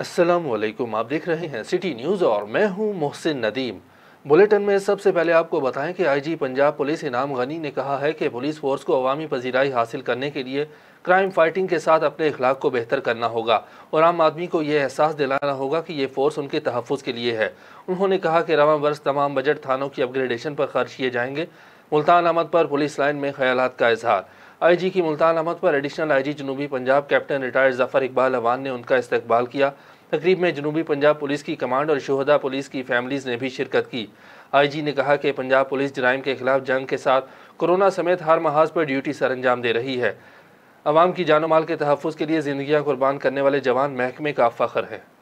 असलम आप देख रहे हैं सिटी न्यूज़ और मैं हूं मोहसिन नदीम बुलेटिन में सबसे पहले आपको बताएं कि आईजी पंजाब पुलिस इनाम गनी ने कहा है कि पुलिस फोर्स को अवामी पजीराई हासिल करने के लिए क्राइम फाइटिंग के साथ अपने इखलाक को बेहतर करना होगा और आम आदमी को यह एहसास दिलाना होगा कि यह फोर्स उनके तहफ़ के लिए है उन्होंने कहा कि रवा बरस तमाम बजट थानों की अपग्रेडेशन पर खर्च किए जाएंगे मुल्तान अहमद पर पुलिस लाइन में ख्याल का इजहार आईजी की मुल्तान अहमद पर एडिशनल आईजी जनूबी पंजाब कैप्टन रिटायर्ड जफर इकबाल अवान ने उनका इस्तकबाल किया तकरीब में जनूबी पंजाब पुलिस की कमांड और शहदा पुलिस की फैमिलीज़ ने भी शिरकत की आईजी ने कहा कि पंजाब पुलिस जराइम के खिलाफ जंग के साथ कोरोना समेत हर महाज पर ड्यूटी सर अंजाम दे रही है अवाम की जानो माल के तहफ़ के लिए ज़िंदियाँ कुर्बान करने वाले जवान महकमे का फ़ख्र है